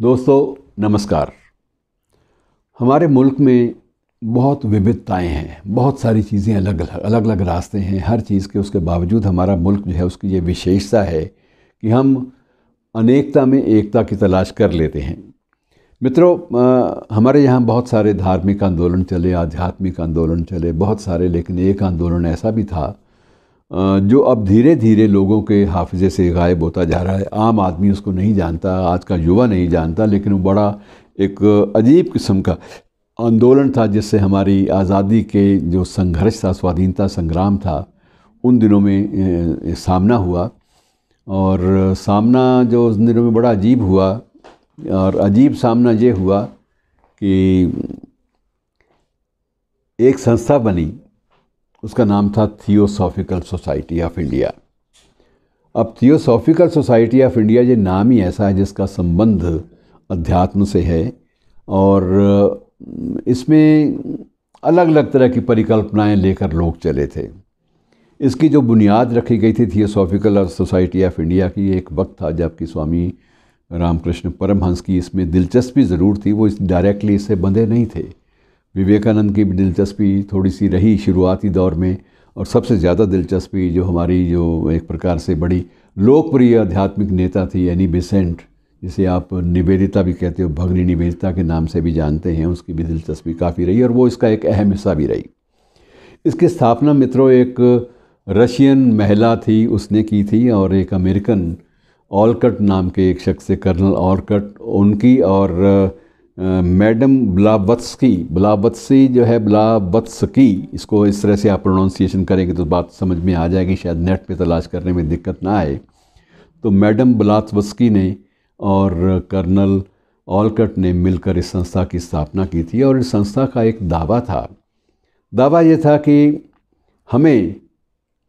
दोस्तों नमस्कार हमारे मुल्क में बहुत विविधताएं हैं बहुत सारी चीज़ें अलग अलग अलग अलग रास्ते हैं हर चीज़ के उसके बावजूद हमारा मुल्क जो है उसकी ये विशेषता है कि हम अनेकता में एकता की तलाश कर लेते हैं मित्रों हमारे यहाँ बहुत सारे धार्मिक आंदोलन चले आध्यात्मिक आंदोलन चले बहुत सारे लेकिन एक आंदोलन ऐसा भी था जो अब धीरे धीरे लोगों के हाफजे से गायब होता जा रहा है आम आदमी उसको नहीं जानता आज का युवा नहीं जानता लेकिन वो बड़ा एक अजीब किस्म का आंदोलन था जिससे हमारी आज़ादी के जो संघर्ष था स्वाधीनता संग्राम था उन दिनों में सामना हुआ और सामना जो उस दिनों में बड़ा अजीब हुआ और अजीब सामना ये हुआ कि एक संस्था बनी उसका नाम था थियोसॉफिकल सोसाइटी ऑफ इंडिया अब थियोसॉफिकल सोसाइटी ऑफ इंडिया ये नाम ही ऐसा है जिसका संबंध अध्यात्म से है और इसमें अलग अलग तरह की परिकल्पनाएं लेकर लोग चले थे इसकी जो बुनियाद रखी गई थी थियोसॉफिकल और सोसाइटी ऑफ इंडिया की एक वक्त था जबकि स्वामी रामकृष्ण परमहंस की इसमें दिलचस्पी ज़रूर थी वो इस डायरेक्टली इससे बंधे नहीं थे विवेकानंद की भी दिलचस्पी थोड़ी सी रही शुरुआती दौर में और सबसे ज़्यादा दिलचस्पी जो हमारी जो एक प्रकार से बड़ी लोकप्रिय आध्यात्मिक नेता थी एनी बेसेंट जिसे आप निवेदिता भी कहते हो भगनी निवेदिता के नाम से भी जानते हैं उसकी भी दिलचस्पी काफ़ी रही और वो इसका एक अहम हिस्सा भी रही इसकी स्थापना मित्रों एक रशियन महिला थी उसने की थी और एक अमेरिकन ऑलकट नाम के एक शख्स से कर्नल ऑलकट उनकी और मैडम ब्लावत्सकी ब्लावत्सी जो है ब्लावत्सकी इसको इस तरह से आप प्रोनाउंसिएशन करेंगे तो बात समझ में आ जाएगी शायद नेट पे तलाश करने में दिक्कत ना आए तो मैडम ब्लावत्सकी ने और कर्नल ऑलकट ने मिलकर इस संस्था की स्थापना की थी और इस संस्था का एक दावा था दावा ये था कि हमें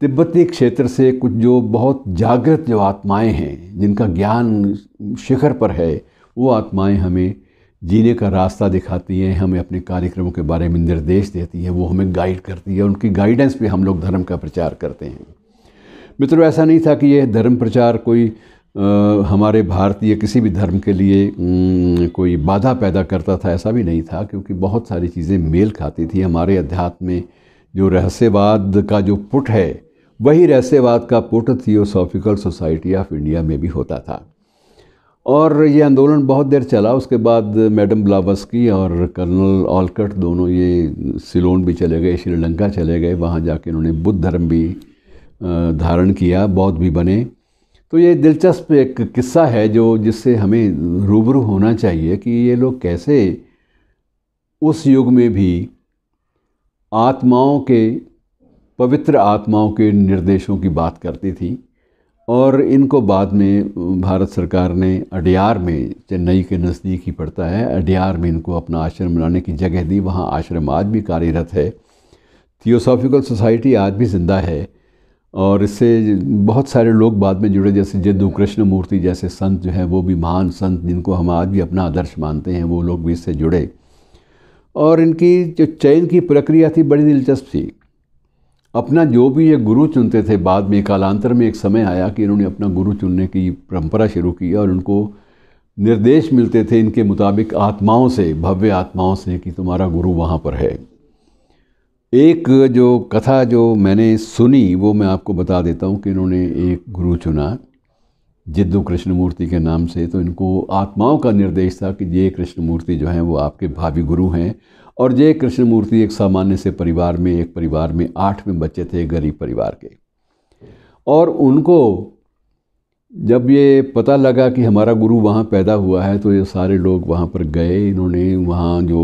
तिब्बती क्षेत्र से कुछ जो बहुत जागृत जो आत्माएं हैं जिनका ज्ञान शिखर पर है वो आत्माएं हमें जीने का रास्ता दिखाती हैं हमें अपने कार्यक्रमों के बारे में निर्देश देती हैं वो हमें गाइड करती है उनकी गाइडेंस पे हम लोग धर्म का प्रचार करते हैं मित्रों ऐसा नहीं था कि यह धर्म प्रचार कोई आ, हमारे भारतीय किसी भी धर्म के लिए न, कोई बाधा पैदा करता था ऐसा भी नहीं था क्योंकि बहुत सारी चीज़ें मेल खाती थी हमारे अध्यात्म में जो रहस्यवाद का जो पुट है वही रहस्यवाद का पुट थियोसॉफिकल सोसाइटी ऑफ इंडिया में भी होता था और ये आंदोलन बहुत देर चला उसके बाद मैडम ब्लावस्की और कर्नल ऑलकट दोनों ये सिलोन भी चले गए श्रीलंका चले गए वहाँ जाके उन्होंने बुद्ध धर्म भी धारण किया बौद्ध भी बने तो ये दिलचस्प एक किस्सा है जो जिससे हमें रूबरू होना चाहिए कि ये लोग कैसे उस युग में भी आत्माओं के पवित्र आत्माओं के निर्देशों की बात करती थी और इनको बाद में भारत सरकार ने अडियार में चेन्नई के नज़दीक ही पड़ता है अडियार में इनको अपना आश्रम बनाने की जगह दी वहाँ आश्रम आज भी कार्यरत है थियोसॉफिकल सोसाइटी आज भी ज़िंदा है और इससे बहुत सारे लोग बाद में जुड़े जैसे जद्दू कृष्ण मूर्ति जैसे संत जो हैं वो भी महान संत जिनको हम आज भी अपना आदर्श मानते हैं वो लोग भी इससे जुड़े और इनकी जो चयन की प्रक्रिया थी बड़ी दिलचस्प थी अपना जो भी ये गुरु चुनते थे बाद में कालांतर में एक समय आया कि इन्होंने अपना गुरु चुनने की परंपरा शुरू की और उनको निर्देश मिलते थे इनके मुताबिक आत्माओं से भव्य आत्माओं से कि तुम्हारा गुरु वहाँ पर है एक जो कथा जो मैंने सुनी वो मैं आपको बता देता हूँ कि इन्होंने एक गुरु चुना जिद्दू कृष्णमूर्ति के नाम से तो इनको आत्माओं का निर्देश था कि ये कृष्णमूर्ति जो हैं वो आपके भावी गुरु हैं और जय कृष्णमूर्ति एक सामान्य से परिवार में एक परिवार में आठ में बच्चे थे गरीब परिवार के और उनको जब ये पता लगा कि हमारा गुरु वहाँ पैदा हुआ है तो ये सारे लोग वहाँ पर गए इन्होंने वहाँ जो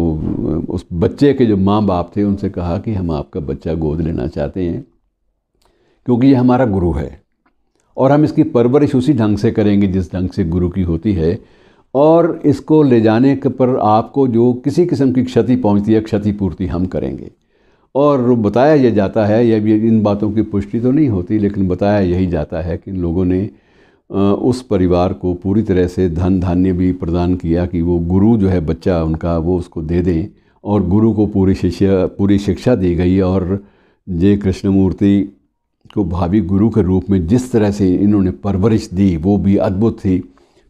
उस बच्चे के जो माँ बाप थे उनसे कहा कि हम आपका बच्चा गोद लेना चाहते हैं क्योंकि ये हमारा गुरु है और हम इसकी परवरिश उसी ढंग से करेंगे जिस ढंग से गुरु की होती है और इसको ले जाने के पर आपको जो किसी किस्म की क्षति पहुंचती है क्षतिपूर्ति हम करेंगे और बताया यह जाता है भी इन बातों की पुष्टि तो नहीं होती लेकिन बताया यही जाता है कि लोगों ने उस परिवार को पूरी तरह से धन धान्य भी प्रदान किया कि वो गुरु जो है बच्चा उनका वो उसको दे दें और गुरु को पूरी शिक्षा पूरी शिक्षा दी गई और जय कृष्णमूर्ति को भावी गुरु के रूप में जिस तरह से इन्होंने परवरिश दी वो भी अद्भुत थी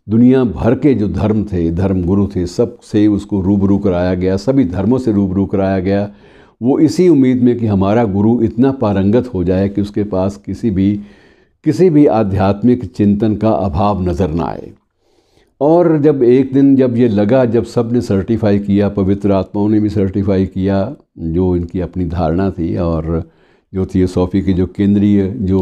दुनिया भर के जो धर्म थे धर्म गुरु थे सब से उसको रूबरू कराया गया सभी धर्मों से रूबरू कराया गया वो इसी उम्मीद में कि हमारा गुरु इतना पारंगत हो जाए कि उसके पास किसी भी किसी भी आध्यात्मिक चिंतन का अभाव नज़र ना आए और जब एक दिन जब ये लगा जब सब ने सर्टिफाई किया पवित्र आत्माओं ने भी सर्टिफाई किया जो इनकी अपनी धारणा थी और जो थियोसॉफी के जो केंद्रीय जो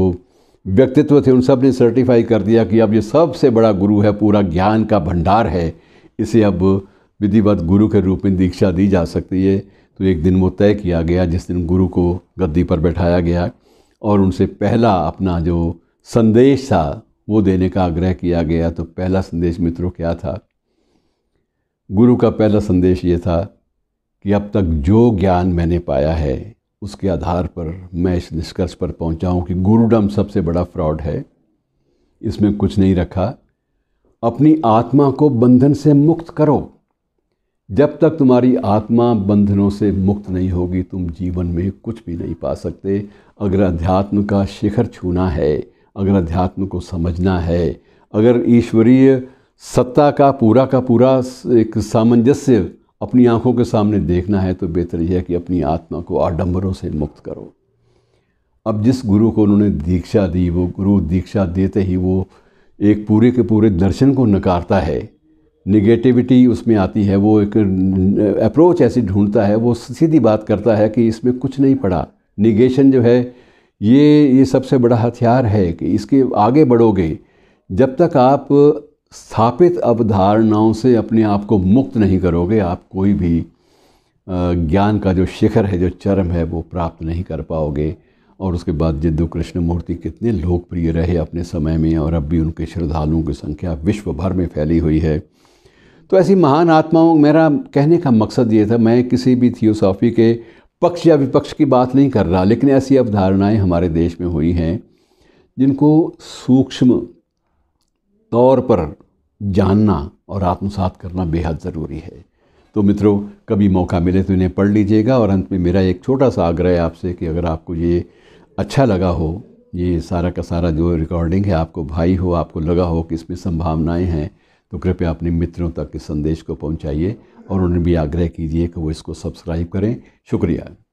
व्यक्तित्व थे उन सब ने सर्टिफाई कर दिया कि अब ये सबसे बड़ा गुरु है पूरा ज्ञान का भंडार है इसे अब विधिवत गुरु के रूप में दीक्षा दी जा सकती है तो एक दिन वो तय किया गया जिस दिन गुरु को गद्दी पर बैठाया गया और उनसे पहला अपना जो संदेश था वो देने का आग्रह किया गया तो पहला संदेश मित्रों क्या था गुरु का पहला संदेश ये था कि अब तक जो ज्ञान मैंने पाया है उसके आधार पर मैं इस निष्कर्ष पर पहुंचा हूं कि गुरुडम सबसे बड़ा फ्रॉड है इसमें कुछ नहीं रखा अपनी आत्मा को बंधन से मुक्त करो जब तक तुम्हारी आत्मा बंधनों से मुक्त नहीं होगी तुम जीवन में कुछ भी नहीं पा सकते अगर अध्यात्म का शिखर छूना है अगर अध्यात्म को समझना है अगर ईश्वरीय सत्ता का पूरा का पूरा एक सामंजस्य अपनी आंखों के सामने देखना है तो बेहतर यह है कि अपनी आत्मा को आडम्बरों से मुक्त करो अब जिस गुरु को उन्होंने दीक्षा दी वो गुरु दीक्षा देते ही वो एक पूरे के पूरे दर्शन को नकारता है निगेटिविटी उसमें आती है वो एक अप्रोच ऐसी ढूंढता है वो सीधी बात करता है कि इसमें कुछ नहीं पड़ा निगेशन जो है ये ये सबसे बड़ा हथियार है कि इसके आगे बढ़ोगे जब तक आप स्थापित अवधारणाओं से अपने आप को मुक्त नहीं करोगे आप कोई भी ज्ञान का जो शिखर है जो चरम है वो प्राप्त नहीं कर पाओगे और उसके बाद जिद्दू मूर्ति कितने लोकप्रिय रहे अपने समय में और अब भी उनके श्रद्धालुओं की संख्या विश्व भर में फैली हुई है तो ऐसी महान आत्माओं मेरा कहने का मकसद ये था मैं किसी भी थियोसॉफी के पक्ष या विपक्ष की बात नहीं कर रहा लेकिन ऐसी अवधारणाएं हमारे देश में हुई हैं जिनको सूक्ष्म तौर पर जानना और आत्मसात करना बेहद ज़रूरी है तो मित्रों कभी मौका मिले तो इन्हें पढ़ लीजिएगा और अंत में मेरा एक छोटा सा आग्रह है आपसे कि अगर आपको ये अच्छा लगा हो ये सारा का सारा जो रिकॉर्डिंग है आपको भाई हो आपको लगा हो कि इसमें संभावनाएं हैं तो कृपया अपने मित्रों तक इस संदेश को पहुंचाइए और उन्हें भी आग्रह कीजिए कि वो इसको सब्सक्राइब करें शुक्रिया